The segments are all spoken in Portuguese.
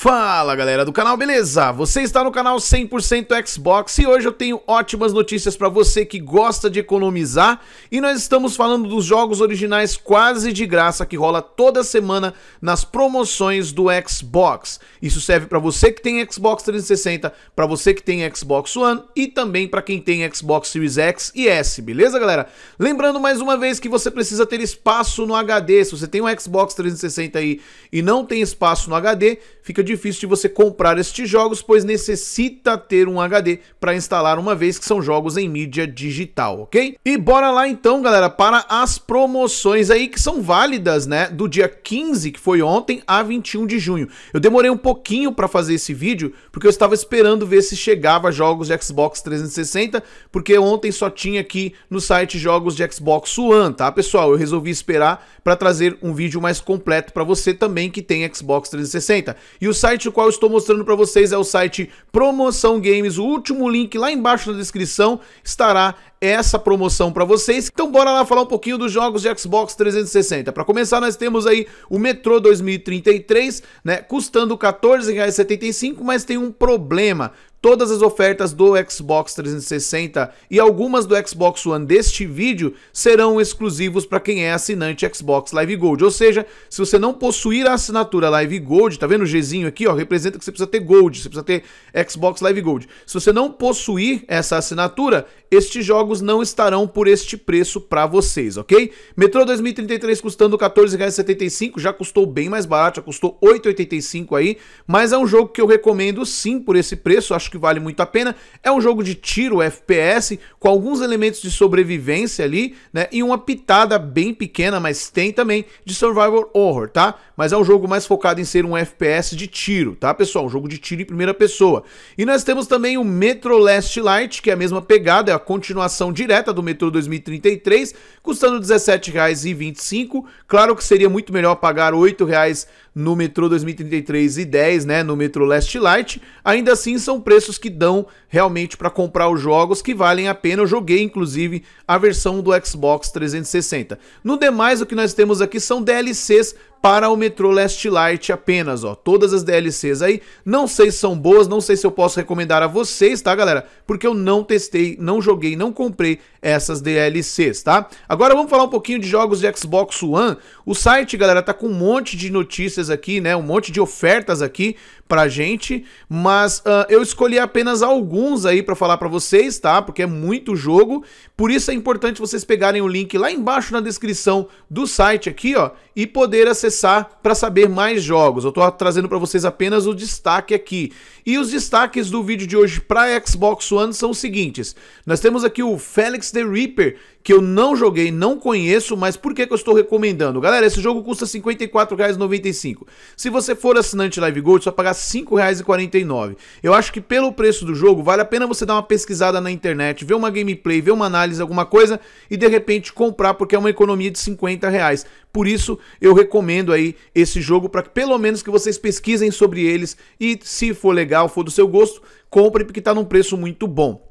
Fala galera do canal, beleza? Você está no canal 100% Xbox e hoje eu tenho ótimas notícias para você que gosta de economizar e nós estamos falando dos jogos originais quase de graça que rola toda semana nas promoções do Xbox. Isso serve para você que tem Xbox 360, para você que tem Xbox One e também para quem tem Xbox Series X e S, beleza galera? Lembrando mais uma vez que você precisa ter espaço no HD, se você tem um Xbox 360 aí e não tem espaço no HD, fica difícil de você comprar estes jogos, pois necessita ter um HD para instalar uma vez que são jogos em mídia digital, ok? E bora lá então, galera, para as promoções aí que são válidas, né, do dia 15, que foi ontem, a 21 de junho. Eu demorei um pouquinho para fazer esse vídeo, porque eu estava esperando ver se chegava jogos de Xbox 360, porque ontem só tinha aqui no site jogos de Xbox One, tá, pessoal? Eu resolvi esperar para trazer um vídeo mais completo para você também que tem Xbox 360. E o site o qual estou mostrando para vocês é o site Promoção Games. O último link lá embaixo na descrição estará essa promoção para vocês. Então bora lá falar um pouquinho dos jogos de Xbox 360. Para começar, nós temos aí o Metro 2033, né, custando R$14,75, 14,75, mas tem um problema Todas as ofertas do Xbox 360 e algumas do Xbox One deste vídeo serão exclusivos para quem é assinante Xbox Live Gold. Ou seja, se você não possuir a assinatura Live Gold, tá vendo o Gzinho aqui, ó, representa que você precisa ter Gold, você precisa ter Xbox Live Gold. Se você não possuir essa assinatura, estes jogos não estarão por este preço para vocês, OK? Metro 2033 custando 14,75, já custou bem mais barato, já custou 8,85 aí, mas é um jogo que eu recomendo sim por esse preço, acho acho que vale muito a pena. É um jogo de tiro FPS com alguns elementos de sobrevivência ali, né? E uma pitada bem pequena, mas tem também de survival horror, tá? Mas é um jogo mais focado em ser um FPS de tiro, tá, pessoal? Um jogo de tiro em primeira pessoa. E nós temos também o Metro Last Light, que é a mesma pegada, é a continuação direta do Metro 2033, custando R$17,25. Claro que seria muito melhor pagar R$8,00 no metrô 2033 e 10, né, no metrô Last Light. Ainda assim, são preços que dão realmente para comprar os jogos que valem a pena. Eu joguei, inclusive, a versão do Xbox 360. No demais, o que nós temos aqui são DLCs para o Metro Last Light apenas, ó. Todas as DLCs aí. Não sei se são boas, não sei se eu posso recomendar a vocês, tá, galera? Porque eu não testei, não joguei, não comprei essas DLCs, tá? Agora vamos falar um pouquinho de jogos de Xbox One. O site, galera, tá com um monte de notícias aqui, né? Um monte de ofertas aqui pra gente, mas uh, eu escolhi apenas alguns aí para falar para vocês, tá? Porque é muito jogo, por isso é importante vocês pegarem o link lá embaixo na descrição do site aqui, ó, e poder acessar para saber mais jogos. Eu tô trazendo para vocês apenas o destaque aqui. E os destaques do vídeo de hoje para Xbox One são os seguintes. Nós temos aqui o Felix the Reaper, que eu não joguei, não conheço, mas por que, que eu estou recomendando? Galera, esse jogo custa R$ 54,95. Se você for assinante Live Gold, só pagar R$ 5,49. Eu acho que pelo preço do jogo, vale a pena você dar uma pesquisada na internet, ver uma gameplay, ver uma análise, alguma coisa e de repente comprar, porque é uma economia de 50 Por isso, eu recomendo aí esse jogo para que pelo menos que vocês pesquisem sobre eles e se for legal, for do seu gosto, compre porque está num preço muito bom.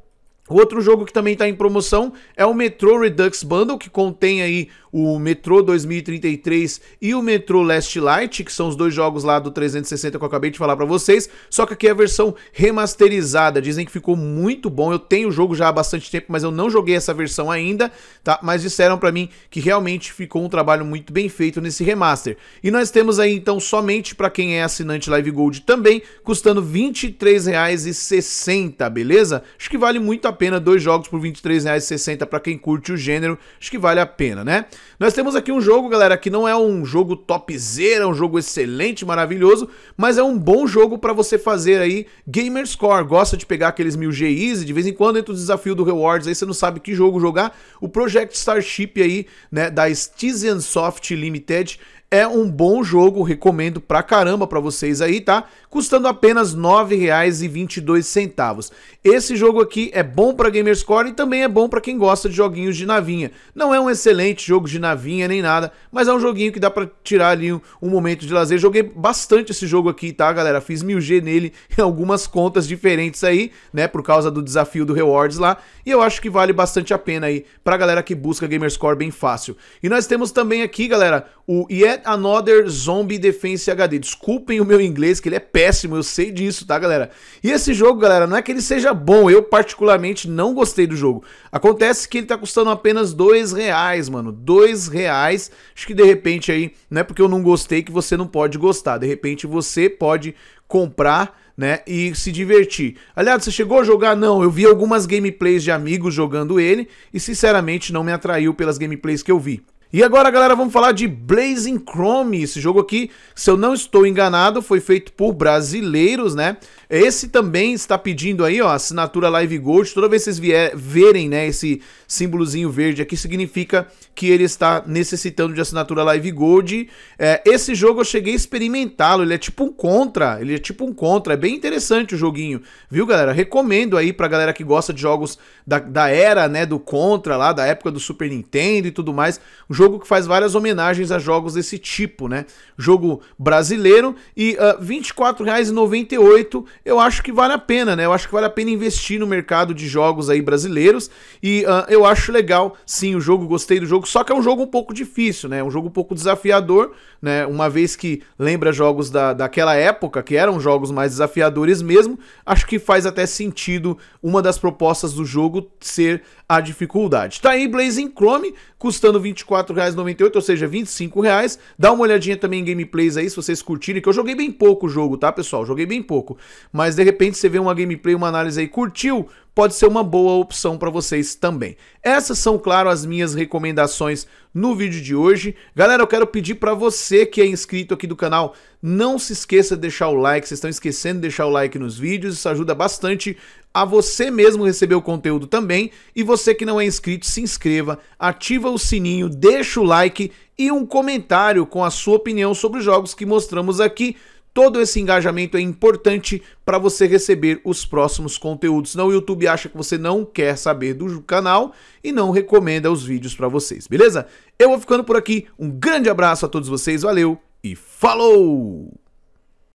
O Outro jogo que também está em promoção é o Metro Redux Bundle, que contém aí o Metrô 2033 e o Metrô Last Light, que são os dois jogos lá do 360 que eu acabei de falar para vocês, só que aqui é a versão remasterizada, dizem que ficou muito bom, eu tenho o jogo já há bastante tempo, mas eu não joguei essa versão ainda, tá? Mas disseram para mim que realmente ficou um trabalho muito bem feito nesse remaster. E nós temos aí então somente para quem é assinante Live Gold também, custando R$ 23,60, beleza? Acho que vale muito a pena dois jogos por R$ 23,60 para quem curte o gênero, acho que vale a pena, né? Nós temos aqui um jogo, galera, que não é um jogo topzera, é um jogo excelente, maravilhoso, mas é um bom jogo para você fazer aí gamer score. Gosta de pegar aqueles mil GIs e de vez em quando entra o desafio do Rewards, aí você não sabe que jogo jogar. O Project Starship aí, né, da Stizen Soft Limited, é um bom jogo, recomendo pra caramba pra vocês aí, tá? Custando apenas R$ 9,22. Esse jogo aqui é bom pra Gamerscore e também é bom pra quem gosta de joguinhos de navinha. Não é um excelente jogo de navinha nem nada, mas é um joguinho que dá pra tirar ali um, um momento de lazer. Joguei bastante esse jogo aqui, tá, galera? Fiz 1000G nele em algumas contas diferentes aí, né? Por causa do desafio do Rewards lá. E eu acho que vale bastante a pena aí pra galera que busca Gamerscore bem fácil. E nós temos também aqui, galera, o é Yet Another Zombie Defense HD. Desculpem o meu inglês, que ele é péssimo, eu sei disso, tá, galera? E esse jogo, galera, não é que ele seja bom, eu particularmente não gostei do jogo. Acontece que ele tá custando apenas dois reais, mano, dois reais. Acho que de repente aí, não é porque eu não gostei que você não pode gostar. De repente você pode comprar né, e se divertir. Aliás, você chegou a jogar? Não, eu vi algumas gameplays de amigos jogando ele e sinceramente não me atraiu pelas gameplays que eu vi. E agora, galera, vamos falar de Blazing Chrome. Esse jogo aqui, se eu não estou enganado, foi feito por brasileiros, né? Esse também está pedindo aí, ó, assinatura Live Gold. Toda vez que vocês vier, verem, né, esse símbolozinho verde aqui, significa que ele está necessitando de assinatura Live Gold. É, esse jogo eu cheguei a experimentá-lo, ele é tipo um contra, ele é tipo um contra, é bem interessante o joguinho, viu, galera? Recomendo aí pra galera que gosta de jogos da, da era, né, do contra lá, da época do Super Nintendo e tudo mais. Um jogo que faz várias homenagens a jogos desse tipo, né? Jogo brasileiro e uh, R$ eu acho que vale a pena, né? Eu acho que vale a pena investir no mercado de jogos aí brasileiros. E uh, eu acho legal, sim, o jogo, gostei do jogo. Só que é um jogo um pouco difícil, né? Um jogo um pouco desafiador, né? Uma vez que lembra jogos da, daquela época, que eram jogos mais desafiadores mesmo, acho que faz até sentido uma das propostas do jogo ser a dificuldade. Tá aí Blazing Chrome, custando R$24,98, ou seja, R$25,00. Dá uma olhadinha também em gameplays aí, se vocês curtirem, que eu joguei bem pouco o jogo, tá, pessoal? Joguei bem pouco mas de repente você vê uma gameplay, uma análise aí, curtiu, pode ser uma boa opção para vocês também. Essas são, claro, as minhas recomendações no vídeo de hoje. Galera, eu quero pedir para você que é inscrito aqui do canal, não se esqueça de deixar o like, vocês estão esquecendo de deixar o like nos vídeos, isso ajuda bastante a você mesmo receber o conteúdo também. E você que não é inscrito, se inscreva, ativa o sininho, deixa o like e um comentário com a sua opinião sobre os jogos que mostramos aqui Todo esse engajamento é importante para você receber os próximos conteúdos. Não, o YouTube acha que você não quer saber do canal e não recomenda os vídeos para vocês, beleza? Eu vou ficando por aqui. Um grande abraço a todos vocês, valeu e falou!